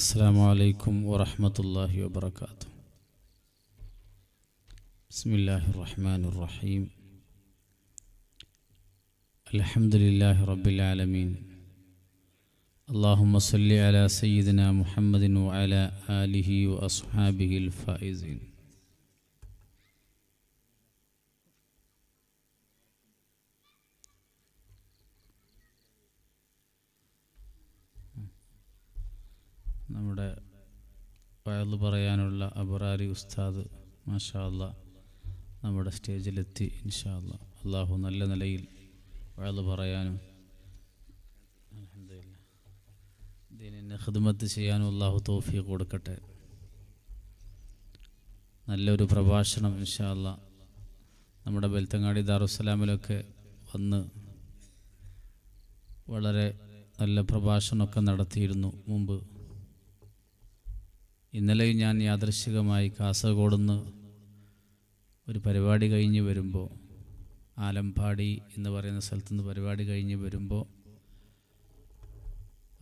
السلام عليكم ورحمة الله وبركاته بسم الله الرحمن الرحيم الحمد لله رب العالمين اللهم صل على سيدنا محمد وعلى آله وأصحابه الفائزين നമ്മുടെ വയല് പറയാനുള്ള അബറാരി ഉസ്താദ് മാഷാ നമ്മുടെ സ്റ്റേജിലെത്തി ഇൻഷാ അള്ളാഹു നല്ല നിലയിൽ വയല് പറയാനും ദീനിനെ ഹിദ്മത്ത് ചെയ്യാനും അള്ളാഹു തോഫി കൊടുക്കട്ടെ നല്ലൊരു പ്രഭാഷണം ഇൻഷാ നമ്മുടെ ബെൽത്തങ്ങാടി ദാറുസലാമിലൊക്കെ വന്ന് വളരെ നല്ല പ്രഭാഷണമൊക്കെ നടത്തിയിരുന്നു മുമ്പ് ഇന്നലെ ഞാൻ യാദൃശികമായി കാസർഗോഡ് നിന്ന് ഒരു പരിപാടി കഴിഞ്ഞ് വരുമ്പോൾ ആലമ്പാടി എന്ന് പറയുന്ന നിന്ന് പരിപാടി കഴിഞ്ഞ് വരുമ്പോൾ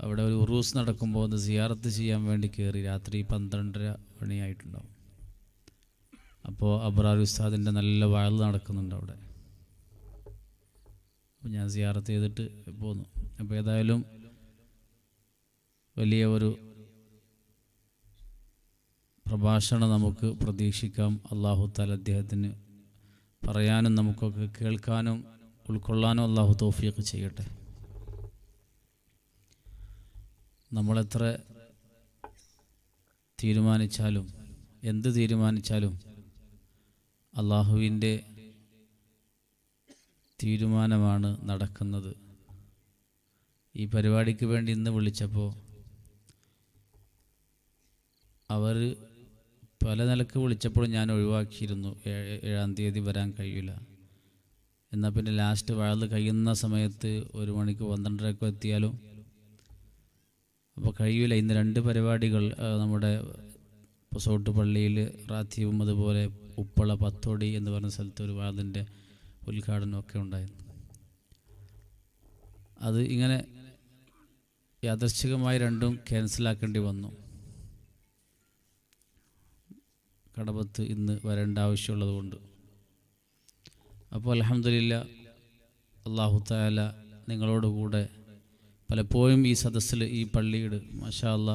അവിടെ ഒരു ഉറൂസ് നടക്കുമ്പോൾ ഒന്ന് സിയാറത്ത് ചെയ്യാൻ വേണ്ടി കയറി രാത്രി പന്ത്രണ്ടര മണിയായിട്ടുണ്ടാവും അപ്പോൾ അബ്രാർ ഉസ്താദിൻ്റെ നല്ല വയൽ നടക്കുന്നുണ്ട് അവിടെ അപ്പോൾ ഞാൻ സിയാറത്ത് ചെയ്തിട്ട് പോന്നു അപ്പോൾ ഏതായാലും വലിയ ഒരു പ്രഭാഷണം നമുക്ക് പ്രതീക്ഷിക്കാം അള്ളാഹു താല അദ്ദേഹത്തിന് പറയാനും നമുക്കൊക്കെ കേൾക്കാനും ഉൾക്കൊള്ളാനും അള്ളാഹു തോഫിയൊക്കെ ചെയ്യട്ടെ നമ്മളെത്ര തീരുമാനിച്ചാലും എന്ത് തീരുമാനിച്ചാലും അള്ളാഹുവിൻ്റെ തീരുമാനമാണ് നടക്കുന്നത് ഈ പരിപാടിക്ക് വേണ്ടി ഇന്ന് വിളിച്ചപ്പോൾ അവർ പല നിലക്ക് വിളിച്ചപ്പോൾ ഞാൻ ഒഴിവാക്കിയിരുന്നു ഏഴാം തീയതി വരാൻ കഴിയില്ല എന്നാൽ പിന്നെ ലാസ്റ്റ് വഴത് കഴിയുന്ന സമയത്ത് ഒരു മണിക്ക് പന്ത്രണ്ടരക്കോ എത്തിയാലും അപ്പോൾ കഴിയില്ല ഇന്ന് രണ്ട് പരിപാടികൾ നമ്മുടെ പൊസോട്ട് പള്ളിയിൽ റാത്തീവും അതുപോലെ ഉപ്പള പത്തോടി എന്ന് പറഞ്ഞ സ്ഥലത്ത് ഒരു വാതിൻ്റെ ഉദ്ഘാടനമൊക്കെ ഉണ്ടായിരുന്നു അത് ഇങ്ങനെ യാദർശികമായി രണ്ടും ക്യാൻസലാക്കേണ്ടി വന്നു കടപത്ത് ഇന്ന് വരേണ്ട കൊണ്ട് അപ്പോൾ അലഹമില്ല അള്ളാഹു താല നിങ്ങളോടുകൂടെ പലപ്പോഴും ഈ സദസ്സിൽ ഈ പള്ളിയുടെ മഷാല്ല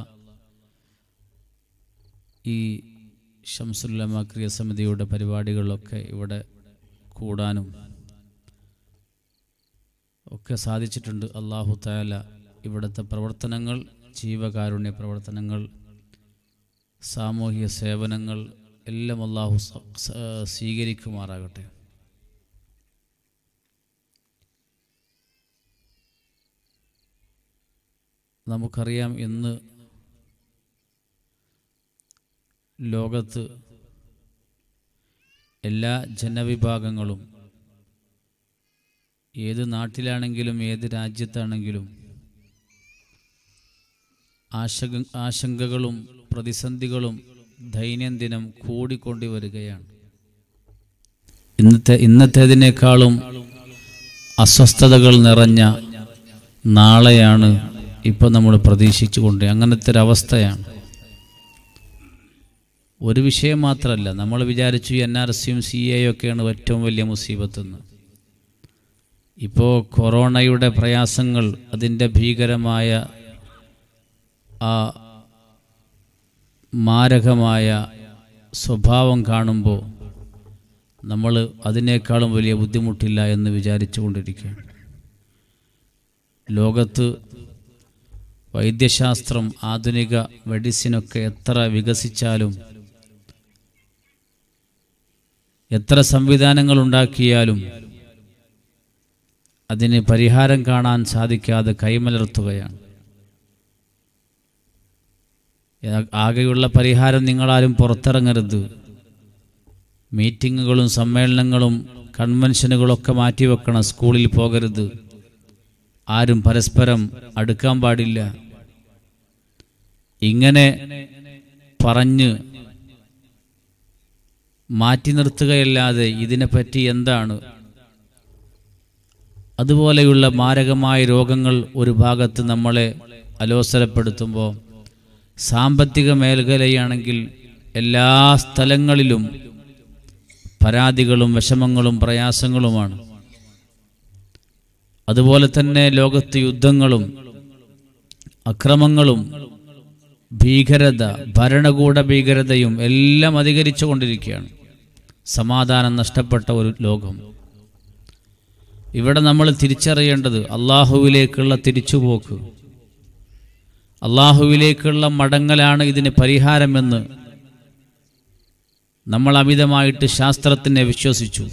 ഈ ഷംസുല്ലമ ക്രിയ സമിതിയുടെ പരിപാടികളിലൊക്കെ ഇവിടെ കൂടാനും ഒക്കെ സാധിച്ചിട്ടുണ്ട് അള്ളാഹു താല ഇവിടുത്തെ പ്രവർത്തനങ്ങൾ ജീവകാരുണ്യ പ്രവർത്തനങ്ങൾ സാമൂഹിക സേവനങ്ങൾ എല്ലാം അള്ളാഹു സ്വീകരിക്കുമാറാകട്ടെ നമുക്കറിയാം ഇന്ന് ലോകത്ത് എല്ലാ ജനവിഭാഗങ്ങളും ഏത് നാട്ടിലാണെങ്കിലും ഏത് രാജ്യത്താണെങ്കിലും ആശങ്ക ആശങ്കകളും പ്രതിസന്ധികളും ദൈനംദിനം കൂടിക്കൊണ്ടി വരികയാണ് ഇന്നത്തെ ഇന്നത്തേതിനേക്കാളും അസ്വസ്ഥതകൾ നിറഞ്ഞ നാളെയാണ് ഇപ്പം നമ്മൾ പ്രതീക്ഷിച്ചുകൊണ്ട് അങ്ങനത്തെ ഒരവസ്ഥയാണ് ഒരു വിഷയം മാത്രമല്ല നമ്മൾ വിചാരിച്ചു എൻ ആർ സിയും സി ഒക്കെയാണ് ഏറ്റവും വലിയ മുസീബത്തെന്ന് ഇപ്പോൾ കൊറോണയുടെ പ്രയാസങ്ങൾ അതിൻ്റെ ഭീകരമായ ആ മാരകമായ സ്വഭാവം കാണുമ്പോൾ നമ്മൾ അതിനേക്കാളും വലിയ ബുദ്ധിമുട്ടില്ല എന്ന് വിചാരിച്ചു കൊണ്ടിരിക്കുകയാണ് ലോകത്ത് വൈദ്യശാസ്ത്രം ആധുനിക മെഡിസിനൊക്കെ എത്ര വികസിച്ചാലും എത്ര സംവിധാനങ്ങൾ ഉണ്ടാക്കിയാലും അതിന് പരിഹാരം കാണാൻ സാധിക്കാതെ കൈമലർത്തുകയാണ് ആകെയുള്ള പരിഹാരം നിങ്ങളാരും പുറത്തിറങ്ങരുത് മീറ്റിങ്ങുകളും സമ്മേളനങ്ങളും കൺവെൻഷനുകളൊക്കെ മാറ്റിവെക്കണം സ്കൂളിൽ പോകരുത് ആരും പരസ്പരം അടുക്കാൻ പാടില്ല ഇങ്ങനെ പറഞ്ഞ് മാറ്റി നിർത്തുകയല്ലാതെ ഇതിനെപ്പറ്റി എന്താണ് അതുപോലെയുള്ള മാരകമായ രോഗങ്ങൾ ഒരു ഭാഗത്ത് നമ്മളെ അലോസരപ്പെടുത്തുമ്പോൾ സാമ്പത്തിക മേഖലയാണെങ്കിൽ എല്ലാ സ്ഥലങ്ങളിലും പരാതികളും വിഷമങ്ങളും പ്രയാസങ്ങളുമാണ് അതുപോലെ തന്നെ ലോകത്ത് യുദ്ധങ്ങളും അക്രമങ്ങളും ഭീകരത ഭരണകൂട ഭീകരതയും എല്ലാം അധികരിച്ചു കൊണ്ടിരിക്കുകയാണ് സമാധാനം നഷ്ടപ്പെട്ട ഒരു ലോകം ഇവിടെ നമ്മൾ തിരിച്ചറിയേണ്ടത് അള്ളാഹുവിലേക്കുള്ള തിരിച്ചുപോക്ക് അള്ളാഹുവിലേക്കുള്ള മടങ്ങലാണ് ഇതിന് പരിഹാരമെന്ന് നമ്മൾ അമിതമായിട്ട് ശാസ്ത്രത്തിനെ വിശ്വസിച്ചു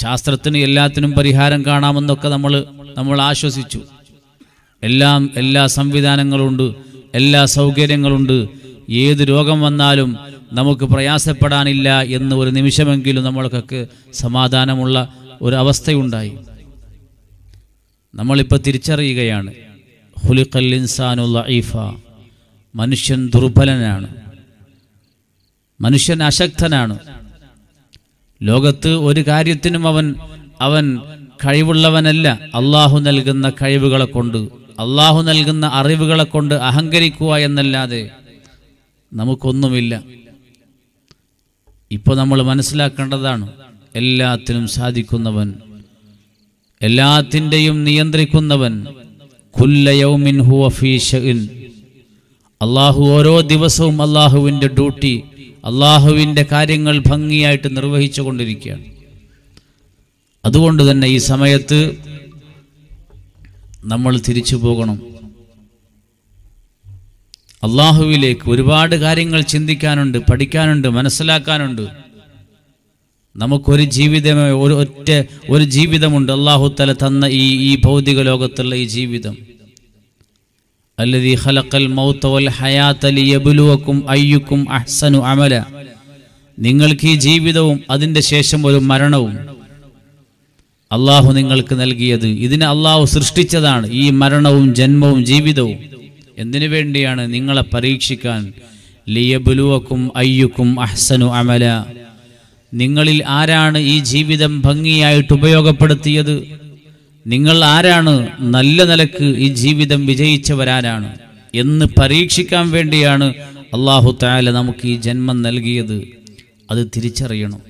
ശാസ്ത്രത്തിന് എല്ലാത്തിനും പരിഹാരം കാണാമെന്നൊക്കെ നമ്മൾ നമ്മൾ ആശ്വസിച്ചു എല്ലാം എല്ലാ സംവിധാനങ്ങളുണ്ട് എല്ലാ സൗകര്യങ്ങളുണ്ട് ഏത് രോഗം വന്നാലും നമുക്ക് പ്രയാസപ്പെടാനില്ല എന്ന് ഒരു നിമിഷമെങ്കിലും നമ്മൾക്കൊക്കെ സമാധാനമുള്ള ഒരു അവസ്ഥയുണ്ടായി നമ്മളിപ്പോൾ തിരിച്ചറിയുകയാണ് ഹുലിഖൽ മനുഷ്യൻ ദുർബലനാണ് മനുഷ്യൻ അശക്തനാണ് ലോകത്ത് ഒരു കാര്യത്തിനും അവൻ അവൻ കഴിവുള്ളവനല്ല അള്ളാഹു നൽകുന്ന കഴിവുകളെ കൊണ്ട് അള്ളാഹു നൽകുന്ന അറിവുകളെ കൊണ്ട് അഹങ്കരിക്കുക എന്നല്ലാതെ നമുക്കൊന്നുമില്ല ഇപ്പോൾ നമ്മൾ മനസ്സിലാക്കേണ്ടതാണ് എല്ലാത്തിനും സാധിക്കുന്നവൻ എല്ലാത്തിൻ്റെയും നിയന്ത്രിക്കുന്നവൻ ഹുവ ഫീ അള്ളാഹു ഓരോ ദിവസവും അള്ളാഹുവിൻ്റെ ഡ്യൂട്ടി അള്ളാഹുവിൻ്റെ കാര്യങ്ങൾ ഭംഗിയായിട്ട് നിർവഹിച്ചു കൊണ്ടിരിക്കുകയാണ് അതുകൊണ്ട് തന്നെ ഈ സമയത്ത് നമ്മൾ തിരിച്ചു പോകണം അള്ളാഹുവിലേക്ക് ഒരുപാട് കാര്യങ്ങൾ ചിന്തിക്കാനുണ്ട് പഠിക്കാനുണ്ട് മനസ്സിലാക്കാനുണ്ട് നമുക്കൊരു ജീവിതമേ ഒരു ഒറ്റ ഒരു ജീവിതമുണ്ട് തല തന്ന ഈ ഈ ഭൗതിക ലോകത്തുള്ള ഈ ജീവിതം അല്ലതി ഹലക്കൽ മൗത്തവൽ ഹയാത്തലി എബുലുവക്കും അയ്യുക്കും അഹ്സനു അമല നിങ്ങൾക്ക് ഈ ജീവിതവും അതിൻ്റെ ശേഷം ഒരു മരണവും അള്ളാഹു നിങ്ങൾക്ക് നൽകിയത് ഇതിനെ അള്ളാഹു സൃഷ്ടിച്ചതാണ് ഈ മരണവും ജന്മവും ജീവിതവും എന്തിനു വേണ്ടിയാണ് നിങ്ങളെ പരീക്ഷിക്കാൻ ലിയബുലുവക്കും അയ്യുക്കും അഹ്സനു അമല നിങ്ങളിൽ ആരാണ് ഈ ജീവിതം ഭംഗിയായിട്ട് ഉപയോഗപ്പെടുത്തിയത് നിങ്ങൾ ആരാണ് നല്ല നിലക്ക് ഈ ജീവിതം വിജയിച്ചവരാരാണ് എന്ന് പരീക്ഷിക്കാൻ വേണ്ടിയാണ് അള്ളാഹു താല നമുക്ക് ഈ ജന്മം നൽകിയത് അത് തിരിച്ചറിയണം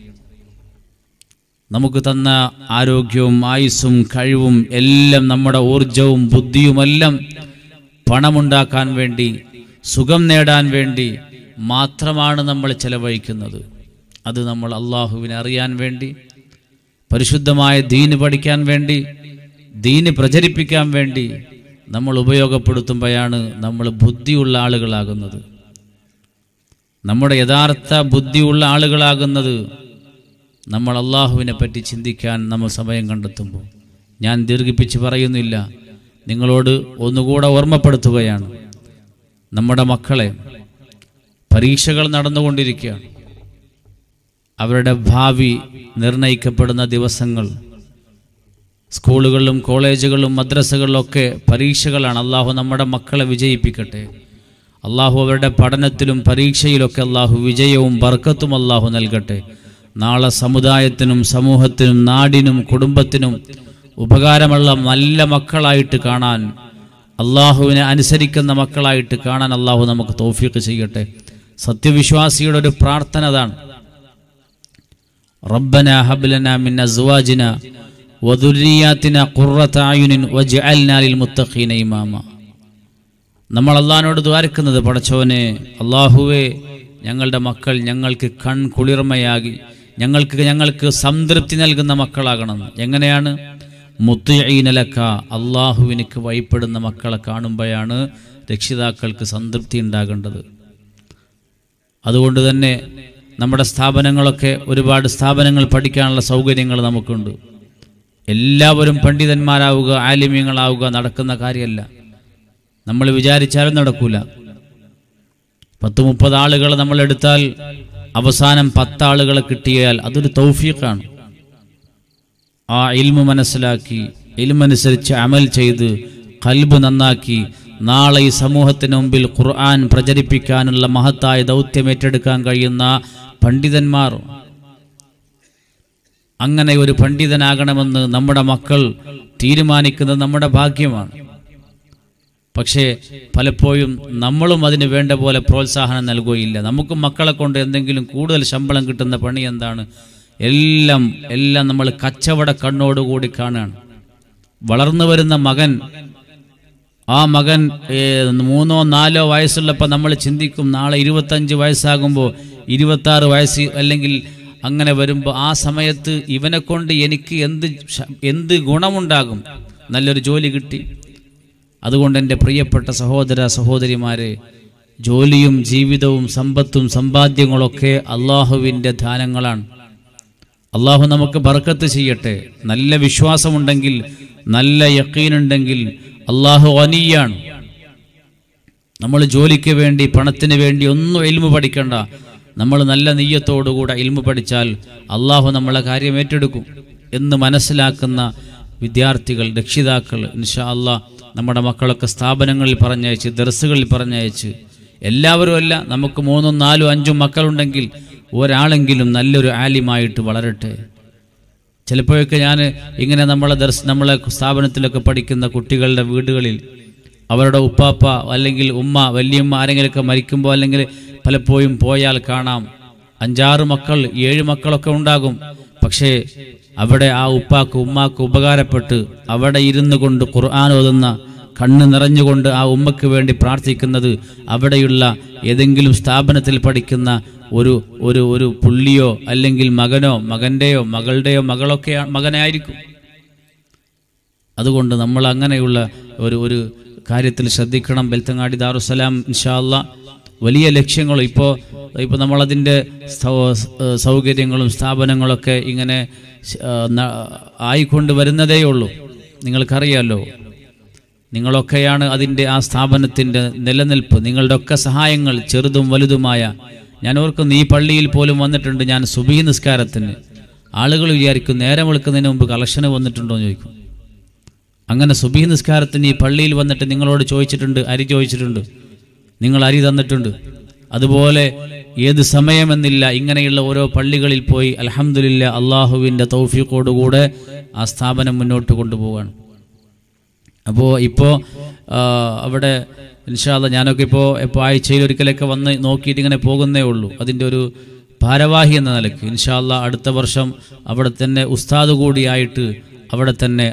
നമുക്ക് തന്ന ആരോഗ്യവും ആയുസ്സും കഴിവും എല്ലാം നമ്മുടെ ഊർജവും ബുദ്ധിയുമെല്ലാം പണമുണ്ടാക്കാൻ വേണ്ടി സുഖം നേടാൻ വേണ്ടി മാത്രമാണ് നമ്മൾ ചെലവഴിക്കുന്നത് അത് നമ്മൾ അള്ളാഹുവിനെ അറിയാൻ വേണ്ടി പരിശുദ്ധമായ ദീന് പഠിക്കാൻ വേണ്ടി ദീന് പ്രചരിപ്പിക്കാൻ വേണ്ടി നമ്മൾ ഉപയോഗപ്പെടുത്തുമ്പോഴാണ് നമ്മൾ ബുദ്ധിയുള്ള ആളുകളാകുന്നത് നമ്മുടെ യഥാർത്ഥ ബുദ്ധിയുള്ള ആളുകളാകുന്നത് നമ്മൾ അള്ളാഹുവിനെ പറ്റി ചിന്തിക്കാൻ നമ്മൾ സമയം കണ്ടെത്തുമ്പോൾ ഞാൻ ദീർഘിപ്പിച്ച് പറയുന്നില്ല നിങ്ങളോട് ഒന്നുകൂടെ ഓർമ്മപ്പെടുത്തുകയാണ് നമ്മുടെ മക്കളെ പരീക്ഷകൾ നടന്നുകൊണ്ടിരിക്കുകയാണ് അവരുടെ ഭാവി നിർണയിക്കപ്പെടുന്ന ദിവസങ്ങൾ സ്കൂളുകളിലും കോളേജുകളിലും മദ്രസകളിലൊക്കെ പരീക്ഷകളാണ് അള്ളാഹു നമ്മുടെ മക്കളെ വിജയിപ്പിക്കട്ടെ അള്ളാഹു അവരുടെ പഠനത്തിലും പരീക്ഷയിലൊക്കെ അള്ളാഹു വിജയവും ബർക്കത്തും അള്ളാഹു നൽകട്ടെ നാളെ സമുദായത്തിനും സമൂഹത്തിനും നാടിനും കുടുംബത്തിനും ഉപകാരമുള്ള നല്ല മക്കളായിട്ട് കാണാൻ അള്ളാഹുവിനെ അനുസരിക്കുന്ന മക്കളായിട്ട് കാണാൻ അള്ളാഹു നമുക്ക് തോഫീക്ക് ചെയ്യട്ടെ സത്യവിശ്വാസിയുടെ ഒരു പ്രാർത്ഥന അതാണ് ربنا هب لنا من ازواجنا وذرياتنا قرة اعين واجعلنا للمتقين اماما നമ്മൾ അള്ളഹാനോട് ദ്വാരക്കുന്നത് പടച്ചവനെ അല്ലാഹുവേ ഞങ്ങളുടെ മക്കൾ ഞങ്ങൾക്ക് കൺ കുളിർമയാകി ഞങ്ങൾക്ക് ഞങ്ങൾക്ക് സംതൃപ്തി നൽകുന്ന മക്കളാകണം എങ്ങനെയാണ് മുത്തുഴയിനലക്ക അള്ളാഹുവിനക്ക് വഴിപ്പെടുന്ന മക്കളെ കാണുമ്പോഴാണ് രക്ഷിതാക്കൾക്ക് സംതൃപ്തി ഉണ്ടാകേണ്ടത് അതുകൊണ്ട് തന്നെ നമ്മുടെ സ്ഥാപനങ്ങളൊക്കെ ഒരുപാട് സ്ഥാപനങ്ങൾ പഠിക്കാനുള്ള സൗകര്യങ്ങൾ നമുക്കുണ്ട് എല്ലാവരും പണ്ഡിതന്മാരാവുക ആലിമ്യങ്ങളാവുക നടക്കുന്ന കാര്യമല്ല നമ്മൾ വിചാരിച്ചാലും നടക്കൂല പത്ത് മുപ്പത് ആളുകളെ നമ്മൾ എടുത്താൽ അവസാനം പത്താളുകളെ കിട്ടിയാൽ അതൊരു തൗഫീഖാണ് ആ ഇൽമു മനസ്സിലാക്കി ഇൽമനുസരിച്ച് അമൽ ചെയ്ത് കൽബ് നന്നാക്കി നാളെ ഈ സമൂഹത്തിന് മുമ്പിൽ ഖുർആൻ പ്രചരിപ്പിക്കാനുള്ള മഹത്തായ ദൗത്യം ഏറ്റെടുക്കാൻ കഴിയുന്ന പണ്ഡിതന്മാർ അങ്ങനെ ഒരു പണ്ഡിതനാകണമെന്ന് നമ്മുടെ മക്കൾ തീരുമാനിക്കുന്നത് നമ്മുടെ ഭാഗ്യമാണ് പക്ഷേ പലപ്പോഴും നമ്മളും അതിന് വേണ്ട പോലെ പ്രോത്സാഹനം നൽകുകയില്ല നമുക്ക് മക്കളെ കൊണ്ട് എന്തെങ്കിലും കൂടുതൽ ശമ്പളം കിട്ടുന്ന പണി എന്താണ് എല്ലാം എല്ലാം നമ്മൾ കച്ചവട കണ്ണോടുകൂടി കാണുകയാണ് വളർന്നു വരുന്ന മകൻ ആ മകൻ മൂന്നോ നാലോ വയസ്സുള്ളപ്പോൾ നമ്മൾ ചിന്തിക്കും നാളെ ഇരുപത്തഞ്ച് വയസ്സാകുമ്പോൾ ആറ് വയസ്സ് അല്ലെങ്കിൽ അങ്ങനെ വരുമ്പോൾ ആ സമയത്ത് ഇവനെ കൊണ്ട് എനിക്ക് എന്ത് എന്ത് ഗുണമുണ്ടാകും നല്ലൊരു ജോലി കിട്ടി അതുകൊണ്ട് എൻ്റെ പ്രിയപ്പെട്ട സഹോദര സഹോദരിമാരെ ജോലിയും ജീവിതവും സമ്പത്തും സമ്പാദ്യങ്ങളൊക്കെ അള്ളാഹുവിൻ്റെ ദാനങ്ങളാണ് അള്ളാഹു നമുക്ക് ബർക്കത്ത് ചെയ്യട്ടെ നല്ല വിശ്വാസമുണ്ടെങ്കിൽ നല്ല യക്കീനുണ്ടെങ്കിൽ അള്ളാഹു അനിയാണ് നമ്മൾ ജോലിക്ക് വേണ്ടി പണത്തിന് വേണ്ടി ഒന്നും എൽമു പഠിക്കണ്ട നമ്മൾ നല്ല നെയ്യത്തോടുകൂടെ ഇൽമു പഠിച്ചാൽ അള്ളാഹു നമ്മളെ കാര്യം ഏറ്റെടുക്കും എന്ന് മനസ്സിലാക്കുന്ന വിദ്യാർത്ഥികൾ രക്ഷിതാക്കൾ ഇൻഷാ അള്ളാ നമ്മുടെ മക്കളൊക്കെ സ്ഥാപനങ്ങളിൽ പറഞ്ഞയച്ച് ദർസുകളിൽ പറഞ്ഞയച്ച് എല്ലാവരും അല്ല നമുക്ക് മൂന്നും നാലും അഞ്ചും മക്കളുണ്ടെങ്കിൽ ഒരാളെങ്കിലും നല്ലൊരു ആലിമായിട്ട് വളരട്ടെ ചിലപ്പോഴൊക്കെ ഞാൻ ഇങ്ങനെ നമ്മളെ ദർശ നമ്മളെ സ്ഥാപനത്തിലൊക്കെ പഠിക്കുന്ന കുട്ടികളുടെ വീടുകളിൽ അവരുടെ ഉപ്പാപ്പ അല്ലെങ്കിൽ ഉമ്മ വലിയമ്മ ആരെങ്കിലുമൊക്കെ മരിക്കുമ്പോൾ അല്ലെങ്കിൽ പലപ്പോഴും പോയാൽ കാണാം അഞ്ചാറ് മക്കൾ ഏഴ് മക്കളൊക്കെ ഉണ്ടാകും പക്ഷേ അവിടെ ആ ഉപ്പാക്ക് ഉമ്മാക്ക് ഉപകാരപ്പെട്ട് അവിടെ ഇരുന്നു കൊണ്ട് ഖുർആൻ ഓതുന്ന കണ്ണ് നിറഞ്ഞുകൊണ്ട് ആ ഉമ്മക്ക് വേണ്ടി പ്രാർത്ഥിക്കുന്നത് അവിടെയുള്ള ഏതെങ്കിലും സ്ഥാപനത്തിൽ പഠിക്കുന്ന ഒരു ഒരു ഒരു പുള്ളിയോ അല്ലെങ്കിൽ മകനോ മകൻ്റെയോ മകളുടെയോ മകളൊക്കെ മകനായിരിക്കും അതുകൊണ്ട് നമ്മൾ അങ്ങനെയുള്ള ഒരു ഒരു കാര്യത്തിൽ ശ്രദ്ധിക്കണം ബെൽത്തങ്ങാടി ദാറുസലാം ഇൻഷാ അള്ളാഹ് വലിയ ലക്ഷ്യങ്ങൾ ഇപ്പോൾ ഇപ്പോൾ നമ്മളതിൻ്റെ സൗകര്യങ്ങളും സ്ഥാപനങ്ങളൊക്കെ ഇങ്ങനെ ആയിക്കൊണ്ട് വരുന്നതേ ഉള്ളൂ നിങ്ങൾക്കറിയാലോ നിങ്ങളൊക്കെയാണ് അതിൻ്റെ ആ സ്ഥാപനത്തിൻ്റെ നിലനിൽപ്പ് നിങ്ങളുടെ ഒക്കെ സഹായങ്ങൾ ചെറുതും വലുതുമായ ഞാൻ ഓർക്കുന്നു ഈ പള്ളിയിൽ പോലും വന്നിട്ടുണ്ട് ഞാൻ സുബീ നിസ്കാരത്തിന് ആളുകൾ വിചാരിക്കും നേരം വിളിക്കുന്നതിന് മുമ്പ് കളക്ഷന് വന്നിട്ടുണ്ടോ എന്ന് ചോദിക്കും അങ്ങനെ സുബീ നിസ്കാരത്തിന് ഈ പള്ളിയിൽ വന്നിട്ട് നിങ്ങളോട് ചോദിച്ചിട്ടുണ്ട് അരി ചോദിച്ചിട്ടുണ്ട് നിങ്ങൾ അരി തന്നിട്ടുണ്ട് അതുപോലെ ഏത് സമയമെന്നില്ല ഇങ്ങനെയുള്ള ഓരോ പള്ളികളിൽ പോയി അലഹമുല്ല അള്ളാഹുവിൻ്റെ തൗഫീഖോടുകൂടെ ആ സ്ഥാപനം മുന്നോട്ട് കൊണ്ടുപോവുകയാണ് അപ്പോൾ ഇപ്പോൾ അവിടെ ഇൻഷാല്ല ഞാനൊക്കെ ഇപ്പോൾ ഇപ്പോൾ ആഴ്ചയിൽ ഒരിക്കലൊക്കെ വന്ന് നോക്കിയിട്ട് ഇങ്ങനെ പോകുന്നേ ഉള്ളൂ അതിൻ്റെ ഒരു ഭാരവാഹി എന്ന നിലയ്ക്ക് ഇൻഷാല്ല അടുത്ത വർഷം അവിടെ തന്നെ ഉസ്താദ് കൂടിയായിട്ട് അവിടെ തന്നെ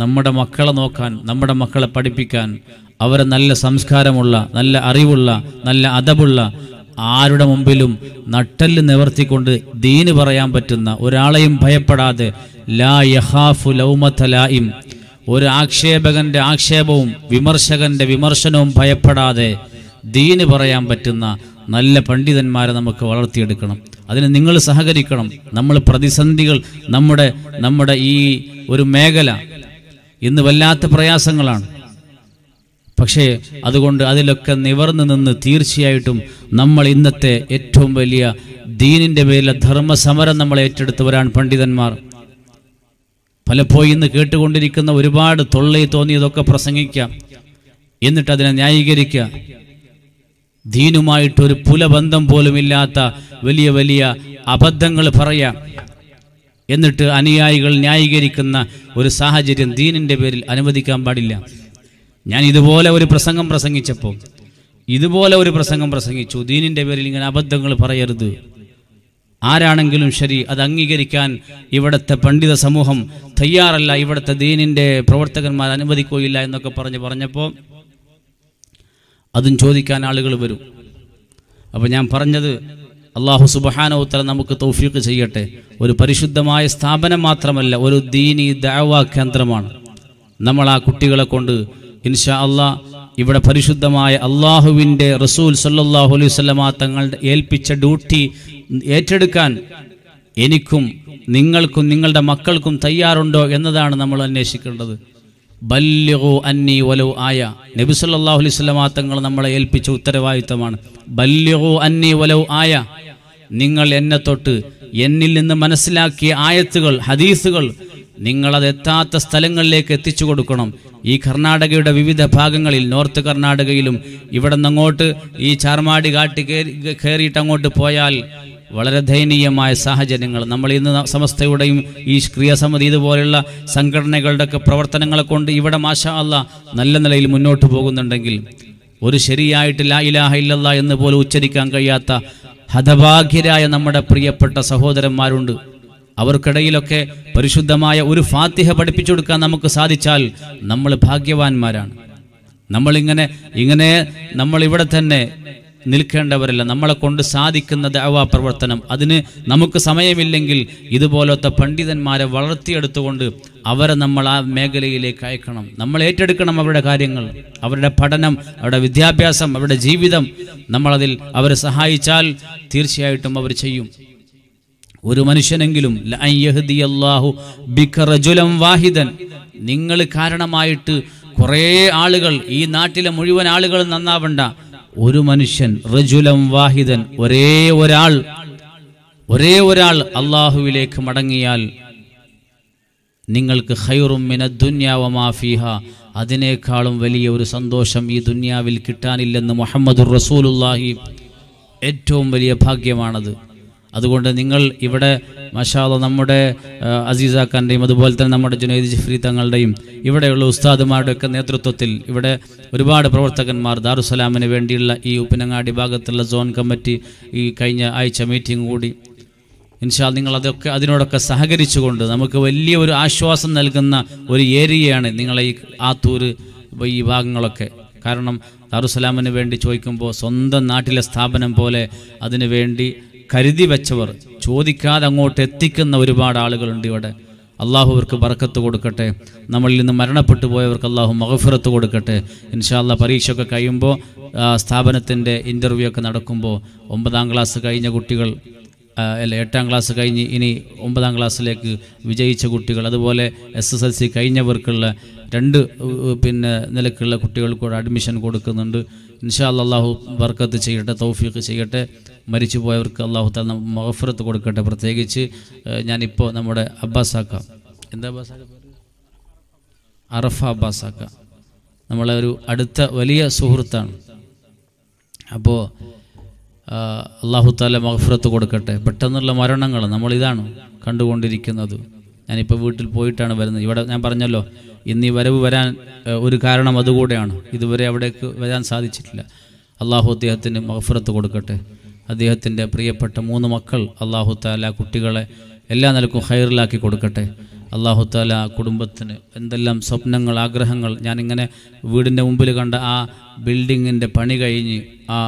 നമ്മുടെ മക്കളെ നോക്കാൻ നമ്മുടെ മക്കളെ പഠിപ്പിക്കാൻ അവരെ നല്ല സംസ്കാരമുള്ള നല്ല അറിവുള്ള നല്ല അതവുള്ള ആരുടെ മുമ്പിലും നട്ടല് നിവർത്തിക്കൊണ്ട് ദീന് പറയാൻ പറ്റുന്ന ഒരാളെയും ഭയപ്പെടാതെ ലാ യഹാഫു ലൗമത്തലായിം ഒരു ആക്ഷേപകന്റെ ആക്ഷേപവും വിമർശകന്റെ വിമർശനവും ഭയപ്പെടാതെ ദീന് പറയാൻ പറ്റുന്ന നല്ല പണ്ഡിതന്മാരെ നമുക്ക് വളർത്തിയെടുക്കണം അതിന് നിങ്ങൾ സഹകരിക്കണം നമ്മൾ പ്രതിസന്ധികൾ നമ്മുടെ നമ്മുടെ ഈ ഒരു മേഖല ഇന്ന് വല്ലാത്ത പ്രയാസങ്ങളാണ് പക്ഷേ അതുകൊണ്ട് അതിലൊക്കെ നിവർന്നു നിന്ന് തീർച്ചയായിട്ടും നമ്മൾ ഇന്നത്തെ ഏറ്റവും വലിയ ദീനിൻ്റെ പേരിലെ ധർമ്മസമരം നമ്മൾ ഏറ്റെടുത്തവരാണ് പണ്ഡിതന്മാർ പലപ്പോഴും ഇന്ന് കേട്ടുകൊണ്ടിരിക്കുന്ന ഒരുപാട് തൊള്ളയിൽ തോന്നിയതൊക്കെ പ്രസംഗിക്കാം എന്നിട്ട് അതിനെ ന്യായീകരിക്കുക ദീനുമായിട്ടൊരു പുലബന്ധം പോലുമില്ലാത്ത വലിയ വലിയ അബദ്ധങ്ങൾ പറയാം എന്നിട്ട് അനുയായികൾ ന്യായീകരിക്കുന്ന ഒരു സാഹചര്യം ദീനിൻ്റെ പേരിൽ അനുവദിക്കാൻ പാടില്ല ഞാൻ ഇതുപോലെ ഒരു പ്രസംഗം പ്രസംഗിച്ചപ്പോൾ ഇതുപോലെ ഒരു പ്രസംഗം പ്രസംഗിച്ചു ദീനിൻ്റെ പേരിൽ ഇങ്ങനെ അബദ്ധങ്ങൾ പറയരുത് ആരാണെങ്കിലും ശരി അത് അംഗീകരിക്കാൻ ഇവിടുത്തെ പണ്ഡിത സമൂഹം തയ്യാറല്ല ഇവിടുത്തെ ദീനിൻ്റെ പ്രവർത്തകന്മാർ അനുവദിക്കുകയില്ല എന്നൊക്കെ പറഞ്ഞ് പറഞ്ഞപ്പോൾ അതും ചോദിക്കാൻ ആളുകൾ വരും അപ്പോൾ ഞാൻ പറഞ്ഞത് അള്ളാഹു ഉത്തരം നമുക്ക് തൗഫീഖ് ചെയ്യട്ടെ ഒരു പരിശുദ്ധമായ സ്ഥാപനം മാത്രമല്ല ഒരു ദീനി ദാവാ കേന്ദ്രമാണ് നമ്മൾ ആ കുട്ടികളെ കൊണ്ട് ഇൻഷാ അള്ളാ ഇവിടെ പരിശുദ്ധമായ അള്ളാഹുവിൻ്റെ റസൂൽ സല്ലാഹു അലൈഹി സ്വലമ തങ്ങളുടെ ഏൽപ്പിച്ച ഡ്യൂട്ടി ഏറ്റെടുക്കാൻ എനിക്കും നിങ്ങൾക്കും നിങ്ങളുടെ മക്കൾക്കും തയ്യാറുണ്ടോ എന്നതാണ് നമ്മൾ അന്വേഷിക്കേണ്ടത് ബല്യഗോ അന്നി വലോ ആയ നബി സല്ലാഹു അലൈഹി തങ്ങൾ നമ്മളെ ഏൽപ്പിച്ച ഉത്തരവാദിത്തമാണ് ബല്യഗോ അന്നി വലവ് ആയ നിങ്ങൾ എന്നെ തൊട്ട് എന്നിൽ നിന്ന് മനസ്സിലാക്കിയ ആയത്തുകൾ ഹദീസുകൾ നിങ്ങളത് എത്താത്ത സ്ഥലങ്ങളിലേക്ക് എത്തിച്ചു കൊടുക്കണം ഈ കർണാടകയുടെ വിവിധ ഭാഗങ്ങളിൽ നോർത്ത് കർണാടകയിലും ഇവിടെ നിന്നങ്ങോട്ട് ഈ ചാർമാടി കാട്ടി കയറി കയറിയിട്ട് അങ്ങോട്ട് പോയാൽ വളരെ ദയനീയമായ സാഹചര്യങ്ങൾ നമ്മൾ ഇന്ന് സമസ്തയുടെയും ഈ ക്രിയാസമിതി ഇതുപോലെയുള്ള സംഘടനകളുടെയൊക്കെ പ്രവർത്തനങ്ങളെ കൊണ്ട് ഇവിടെ മാഷാ അല്ല നല്ല നിലയിൽ മുന്നോട്ട് പോകുന്നുണ്ടെങ്കിൽ ഒരു ശരിയായിട്ട് ലാ ഇലാഹ ഇല്ലല്ല എന്ന് പോലും ഉച്ചരിക്കാൻ കഴിയാത്ത ഹതഭാഗ്യരായ നമ്മുടെ പ്രിയപ്പെട്ട സഹോദരന്മാരുണ്ട് അവർക്കിടയിലൊക്കെ പരിശുദ്ധമായ ഒരു ഫാത്തിഹ പഠിപ്പിച്ചു കൊടുക്കാൻ നമുക്ക് സാധിച്ചാൽ നമ്മൾ ഭാഗ്യവാന്മാരാണ് നമ്മളിങ്ങനെ ഇങ്ങനെ നമ്മൾ ഇവിടെ തന്നെ നിൽക്കേണ്ടവരല്ല നമ്മളെ കൊണ്ട് സാധിക്കുന്ന ദഅവാ പ്രവർത്തനം അതിന് നമുക്ക് സമയമില്ലെങ്കിൽ ഇതുപോലത്തെ പണ്ഡിതന്മാരെ വളർത്തിയെടുത്തുകൊണ്ട് അവരെ നമ്മൾ ആ മേഖലയിലേക്ക് അയക്കണം നമ്മൾ ഏറ്റെടുക്കണം അവരുടെ കാര്യങ്ങൾ അവരുടെ പഠനം അവരുടെ വിദ്യാഭ്യാസം അവരുടെ ജീവിതം നമ്മളതിൽ അവരെ സഹായിച്ചാൽ തീർച്ചയായിട്ടും അവർ ചെയ്യും ഒരു മനുഷ്യനെങ്കിലും വാഹിദൻ നിങ്ങൾ കാരണമായിട്ട് കുറേ ആളുകൾ ഈ നാട്ടിലെ മുഴുവൻ ആളുകൾ നന്നാവണ്ട ഒരു മനുഷ്യൻ റജുലം വാഹിദൻ ഒരേ ഒരാൾ ഒരേ ഒരാൾ അള്ളാഹുവിലേക്ക് മടങ്ങിയാൽ നിങ്ങൾക്ക് ഹൈറും മിന ദുന്യാവ മാഫിഹ അതിനേക്കാളും വലിയ ഒരു സന്തോഷം ഈ ദുന്യാവിൽ കിട്ടാനില്ലെന്ന് മുഹമ്മദ് റസൂലുല്ലാഹി ഏറ്റവും വലിയ ഭാഗ്യമാണത് അതുകൊണ്ട് നിങ്ങൾ ഇവിടെ മഷാദ നമ്മുടെ അസീസാഖാൻ്റെയും അതുപോലെ തന്നെ നമ്മുടെ ജുനൈദ് ജിഫ്രി തങ്ങളുടെയും ഇവിടെയുള്ള ഒക്കെ നേതൃത്വത്തിൽ ഇവിടെ ഒരുപാട് പ്രവർത്തകന്മാർ ദാറുസലാമിന് വേണ്ടിയുള്ള ഈ ഉപ്പിനങ്ങാടി ഭാഗത്തുള്ള സോൺ കമ്മിറ്റി ഈ കഴിഞ്ഞ ആഴ്ച മീറ്റിംഗ് കൂടി ഇൻഷാ നിങ്ങൾ അതൊക്കെ അതിനോടൊക്കെ സഹകരിച്ചുകൊണ്ട് നമുക്ക് വലിയ ഒരു ആശ്വാസം നൽകുന്ന ഒരു ഏരിയയാണ് നിങ്ങളെ ഈ ആത്തൂർ ഈ ഭാഗങ്ങളൊക്കെ കാരണം ദാറുസലാമിന് വേണ്ടി ചോദിക്കുമ്പോൾ സ്വന്തം നാട്ടിലെ സ്ഥാപനം പോലെ അതിനു വേണ്ടി കരുതി വെച്ചവർ ചോദിക്കാതെ അങ്ങോട്ട് എത്തിക്കുന്ന ഒരുപാട് ആളുകളുണ്ട് ഇവിടെ അള്ളാഹു അള്ളാഹുവർക്ക് പറക്കത്ത് കൊടുക്കട്ടെ നമ്മളിൽ നിന്ന് മരണപ്പെട്ടു പോയവർക്ക് അള്ളാഹു മഹഫുറത്ത് കൊടുക്കട്ടെ ഇൻഷാല്ല പരീക്ഷയൊക്കെ കഴിയുമ്പോൾ സ്ഥാപനത്തിൻ്റെ ഇൻ്റർവ്യൂ ഒക്കെ നടക്കുമ്പോൾ ഒമ്പതാം ക്ലാസ് കഴിഞ്ഞ കുട്ടികൾ അല്ല എട്ടാം ക്ലാസ് കഴിഞ്ഞ് ഇനി ഒമ്പതാം ക്ലാസ്സിലേക്ക് വിജയിച്ച കുട്ടികൾ അതുപോലെ എസ് എസ് എൽ സി കഴിഞ്ഞവർക്കുള്ള രണ്ട് പിന്നെ നിലക്കുള്ള കുട്ടികൾക്ക് അഡ്മിഷൻ കൊടുക്കുന്നുണ്ട് ഇൻഷാ അള്ളാഹു ബർക്കത്ത് ചെയ്യട്ടെ തൗഫീഖ് ചെയ്യട്ടെ മരിച്ചുപോയവർക്ക് അള്ളാഹു തല മഹഫുറത്ത് കൊടുക്കട്ടെ പ്രത്യേകിച്ച് ഞാനിപ്പോൾ നമ്മുടെ അബ്ബാസാക്ക എന്താ അബ്ബാസാക്ക അറഫ അബ്ബാസാക്ക നമ്മളെ ഒരു അടുത്ത വലിയ സുഹൃത്താണ് അപ്പോൾ അള്ളാഹു താല മഹഫുറത്ത് കൊടുക്കട്ടെ പെട്ടെന്നുള്ള മരണങ്ങൾ നമ്മളിതാണ് കണ്ടുകൊണ്ടിരിക്കുന്നത് ഞാനിപ്പോൾ വീട്ടിൽ പോയിട്ടാണ് വരുന്നത് ഇവിടെ ഞാൻ പറഞ്ഞല്ലോ ഇന്ന് ഈ വരവ് വരാൻ ഒരു കാരണം അതുകൂടെയാണ് ഇതുവരെ അവിടേക്ക് വരാൻ സാധിച്ചിട്ടില്ല അള്ളാഹു അദ്ദേഹത്തിന് മഹഫുറത്ത് കൊടുക്കട്ടെ അദ്ദേഹത്തിൻ്റെ പ്രിയപ്പെട്ട മൂന്ന് മക്കൾ അള്ളാഹു താല കുട്ടികളെ എല്ലാ നിലക്കും ഹൈറിലാക്കി കൊടുക്കട്ടെ അള്ളാഹുത്താല ആ കുടുംബത്തിന് എന്തെല്ലാം സ്വപ്നങ്ങൾ ആഗ്രഹങ്ങൾ ഞാനിങ്ങനെ വീടിൻ്റെ മുമ്പിൽ കണ്ട ആ ബിൽഡിങ്ങിൻ്റെ പണി കഴിഞ്ഞ് ആ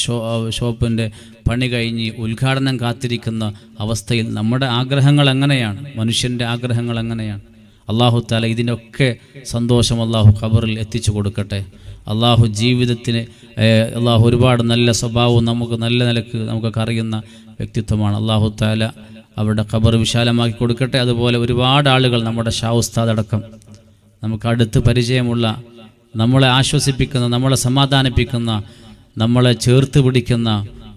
ഷോ ഷോപ്പിൻ്റെ പണി കഴിഞ്ഞ് ഉദ്ഘാടനം കാത്തിരിക്കുന്ന അവസ്ഥയിൽ നമ്മുടെ ആഗ്രഹങ്ങൾ എങ്ങനെയാണ് മനുഷ്യൻ്റെ ആഗ്രഹങ്ങൾ എങ്ങനെയാണ് അള്ളാഹു താല ഇതിനൊക്കെ സന്തോഷം അള്ളാഹു ഖബറിൽ എത്തിച്ചു കൊടുക്കട്ടെ അള്ളാഹു ജീവിതത്തിന് അള്ളാഹു ഒരുപാട് നല്ല സ്വഭാവവും നമുക്ക് നല്ല നിലക്ക് നമുക്കൊക്കെ അറിയുന്ന വ്യക്തിത്വമാണ് അള്ളാഹു താല അവരുടെ ഖബർ വിശാലമാക്കി കൊടുക്കട്ടെ അതുപോലെ ഒരുപാട് ആളുകൾ നമ്മുടെ ഷാ അടക്കം നമുക്ക് അടുത്ത് പരിചയമുള്ള നമ്മളെ ആശ്വസിപ്പിക്കുന്ന നമ്മളെ സമാധാനിപ്പിക്കുന്ന നമ്മളെ ചേർത്ത് പിടിക്കുന്ന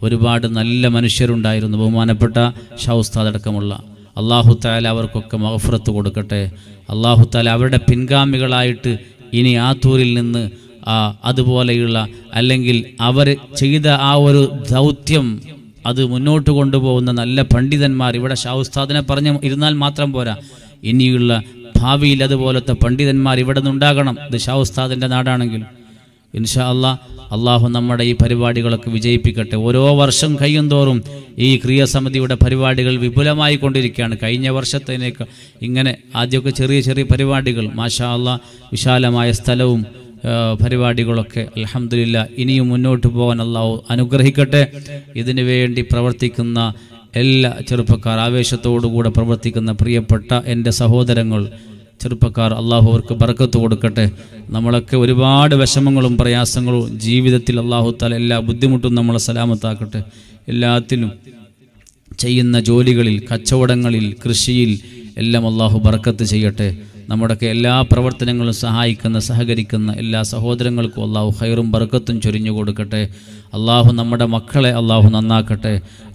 ഒരുപാട് നല്ല മനുഷ്യരുണ്ടായിരുന്നു ബഹുമാനപ്പെട്ട ഷൗസ്താദടക്കമുള്ള അള്ളാഹു താല അവർക്കൊക്കെ മഹഫുറത്ത് കൊടുക്കട്ടെ അള്ളാഹു താല അവരുടെ പിൻഗാമികളായിട്ട് ഇനി ആ തൂരിൽ നിന്ന് ആ അതുപോലെയുള്ള അല്ലെങ്കിൽ അവർ ചെയ്ത ആ ഒരു ദൗത്യം അത് മുന്നോട്ട് കൊണ്ടുപോകുന്ന നല്ല പണ്ഡിതന്മാർ ഇവിടെ ഷാഹുസ്താദിനെ പറഞ്ഞ് ഇരുന്നാൽ മാത്രം പോരാ ഇനിയുള്ള ഭാവിയിൽ അതുപോലത്തെ പണ്ഡിതന്മാർ ഇവിടെ നിന്നുണ്ടാകണം ഇത് ഷാഹുസ്താദിൻ്റെ നാടാണെങ്കിൽ ഇൻഷാ അല്ലാ അള്ളാഹു നമ്മുടെ ഈ പരിപാടികളൊക്കെ വിജയിപ്പിക്കട്ടെ ഓരോ വർഷം കഴിയും തോറും ഈ ക്രിയാസമിതിയുടെ പരിപാടികൾ വിപുലമായി കൊണ്ടിരിക്കുകയാണ് കഴിഞ്ഞ വർഷത്തേനേക്ക് ഇങ്ങനെ ആദ്യമൊക്കെ ചെറിയ ചെറിയ പരിപാടികൾ മാഷാ അല്ലാ വിശാലമായ സ്ഥലവും പരിപാടികളൊക്കെ അലഹമില്ല ഇനിയും മുന്നോട്ട് പോകാൻ അള്ളാഹു അനുഗ്രഹിക്കട്ടെ ഇതിനു വേണ്ടി പ്രവർത്തിക്കുന്ന എല്ലാ ചെറുപ്പക്കാർ ആവേശത്തോടുകൂടെ പ്രവർത്തിക്കുന്ന പ്രിയപ്പെട്ട എൻ്റെ സഹോദരങ്ങൾ ചെറുപ്പക്കാർ അള്ളാഹു അവർക്ക് ബർക്കത്ത് കൊടുക്കട്ടെ നമ്മളൊക്കെ ഒരുപാട് വിഷമങ്ങളും പ്രയാസങ്ങളും ജീവിതത്തിൽ അള്ളാഹു താല എല്ലാ ബുദ്ധിമുട്ടും നമ്മളെ സലാമത്താക്കട്ടെ എല്ലാത്തിലും ചെയ്യുന്ന ജോലികളിൽ കച്ചവടങ്ങളിൽ കൃഷിയിൽ എല്ലാം അള്ളാഹു ബർക്കത്ത് ചെയ്യട്ടെ നമ്മുടെയൊക്കെ എല്ലാ പ്രവർത്തനങ്ങളും സഹായിക്കുന്ന സഹകരിക്കുന്ന എല്ലാ സഹോദരങ്ങൾക്കും അള്ളാഹു ഹൈറും ബർക്കത്തും ചൊരിഞ്ഞു കൊടുക്കട്ടെ അള്ളാഹു നമ്മുടെ മക്കളെ അള്ളാഹു നന്നാക്കട്ടെ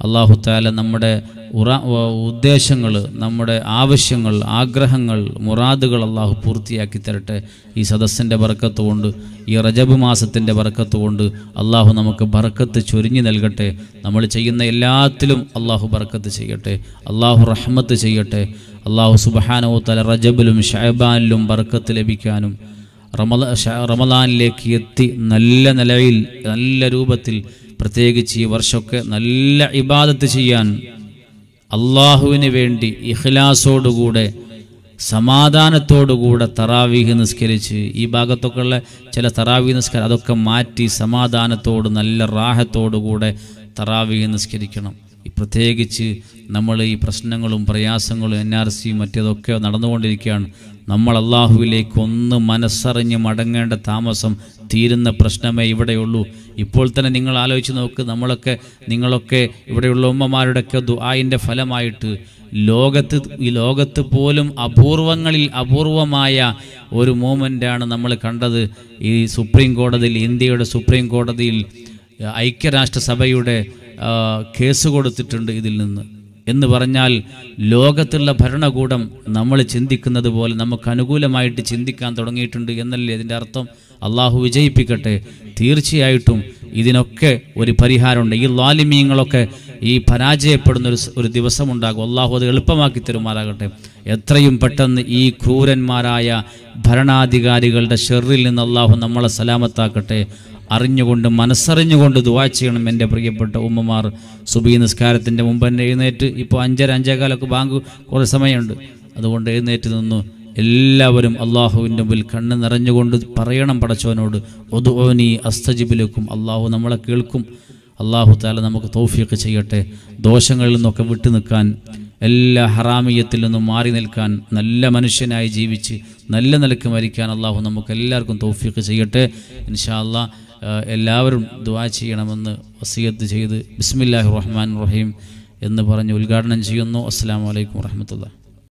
അള്ളാഹു താല നമ്മുടെ ഉറ ഉദ്ദേശങ്ങൾ നമ്മുടെ ആവശ്യങ്ങൾ ആഗ്രഹങ്ങൾ മുറാദുകൾ അള്ളാഹു പൂർത്തിയാക്കി തരട്ടെ ഈ സദസ്സിൻ്റെ ബർക്കത്തുകൊണ്ട് ഈ റജബ് മാസത്തിൻ്റെ ബർക്കത്തുകൊണ്ട് അള്ളാഹു നമുക്ക് ബർക്കത്ത് ചൊരിഞ്ഞു നൽകട്ടെ നമ്മൾ ചെയ്യുന്ന എല്ലാത്തിലും അള്ളാഹു ബർക്കത്ത് ചെയ്യട്ടെ അള്ളാഹു റഹ്മത്ത് ചെയ്യട്ടെ അള്ളാഹു സുബഹാനോ തല റജബിലും ഷഹബാനിലും ബർക്കത്ത് ലഭിക്കാനും റമല റമദാനിലേക്ക് എത്തി നല്ല നിലയിൽ നല്ല രൂപത്തിൽ പ്രത്യേകിച്ച് ഈ വർഷമൊക്കെ നല്ല ഇബാദത്ത് ചെയ്യാൻ അള്ളാഹുവിന് വേണ്ടി ഇഖ്ലാസോടുകൂടെ സമാധാനത്തോടുകൂടെ തറാവീഹ് നിസ്കരിച്ച് ഈ ഭാഗത്തൊക്കെ ഉള്ള ചില തറാവീഹ് നിസ്കരിച്ച് അതൊക്കെ മാറ്റി സമാധാനത്തോട് നല്ല റാഹത്തോടുകൂടെ തറാവീഹ് നിസ്കരിക്കണം പ്രത്യേകിച്ച് നമ്മൾ ഈ പ്രശ്നങ്ങളും പ്രയാസങ്ങളും എൻ ആർ സിയും മറ്റേതൊക്കെ നടന്നുകൊണ്ടിരിക്കുകയാണ് നമ്മൾ അള്ളാഹുവിലേക്ക് ഒന്ന് മനസ്സറിഞ്ഞ് മടങ്ങേണ്ട താമസം തീരുന്ന പ്രശ്നമേ ഇവിടെയുള്ളൂ ഇപ്പോൾ തന്നെ നിങ്ങൾ ആലോചിച്ച് നോക്ക് നമ്മളൊക്കെ നിങ്ങളൊക്കെ ഇവിടെയുള്ള ഉമ്മമാരുടെയൊക്കെ ദുആയിൻ്റെ ഫലമായിട്ട് ലോകത്ത് ഈ ലോകത്ത് പോലും അപൂർവങ്ങളിൽ അപൂർവമായ ഒരു മൂമെൻ്റാണ് നമ്മൾ കണ്ടത് ഈ സുപ്രീം കോടതിയിൽ ഇന്ത്യയുടെ സുപ്രീം കോടതിയിൽ ഐക്യരാഷ്ട്രസഭയുടെ കേസ് കൊടുത്തിട്ടുണ്ട് ഇതിൽ നിന്ന് എന്ന് പറഞ്ഞാൽ ലോകത്തുള്ള ഭരണകൂടം നമ്മൾ ചിന്തിക്കുന്നത് പോലെ നമുക്ക് അനുകൂലമായിട്ട് ചിന്തിക്കാൻ തുടങ്ങിയിട്ടുണ്ട് എന്നല്ലേ ഇതിൻ്റെ അർത്ഥം അള്ളാഹു വിജയിപ്പിക്കട്ടെ തീർച്ചയായിട്ടും ഇതിനൊക്കെ ഒരു പരിഹാരമുണ്ട് ഈ ലാലിമീങ്ങളൊക്കെ ഈ പരാജയപ്പെടുന്ന ഒരു ഒരു ദിവസമുണ്ടാകും അള്ളാഹു അത് എളുപ്പമാക്കി തരുമാറാകട്ടെ എത്രയും പെട്ടെന്ന് ഈ ക്രൂരന്മാരായ ഭരണാധികാരികളുടെ ഷെറിൽ നിന്ന് അള്ളാഹു നമ്മളെ സലാമത്താക്കട്ടെ അറിഞ്ഞുകൊണ്ട് മനസ്സറിഞ്ഞുകൊണ്ട് ദുവാ ചെയ്യണം എൻ്റെ പ്രിയപ്പെട്ട ഉമ്മമാർ സുബി നിസ്കാരത്തിൻ്റെ മുമ്പ് തന്നെ എഴുന്നേറ്റ് ഇപ്പോൾ അഞ്ചര അഞ്ചേകാലൊക്കെ ബാങ്ക് കുറേ സമയമുണ്ട് അതുകൊണ്ട് എഴുന്നേറ്റ് നിന്നു എല്ലാവരും അള്ളാഹുവിൻ്റെ മുമ്പിൽ കണ്ണ് നിറഞ്ഞുകൊണ്ട് പറയണം പടച്ചവനോട് ഒതുവനി അസ്തജിബിലേക്കും അള്ളാഹു നമ്മളെ കേൾക്കും അള്ളാഹു താല നമുക്ക് തോഫിയൊക്കെ ചെയ്യട്ടെ ദോഷങ്ങളിൽ നിന്നൊക്കെ വിട്ടു നിൽക്കാൻ എല്ലാ ഹറാമിയത്തിൽ നിന്നും മാറി നിൽക്കാൻ നല്ല മനുഷ്യനായി ജീവിച്ച് നല്ല നിലയ്ക്ക് മരിക്കാൻ അള്ളാഹു നമുക്ക് എല്ലാവർക്കും തോഫിയൊക്കെ ചെയ്യട്ടെ ഇൻഷാ അള്ളാഹ് എല്ലാവരും ദുവാ ചെയ്യണമെന്ന് വസീയത്ത് ചെയ്ത് ബിസ്മില്ലാഹി റഹ്മാൻ റഹീം എന്ന് പറഞ്ഞ് ഉദ്ഘാടനം ചെയ്യുന്നു അസ്സാം വലൈക്കും വറഹമത്തുള്ള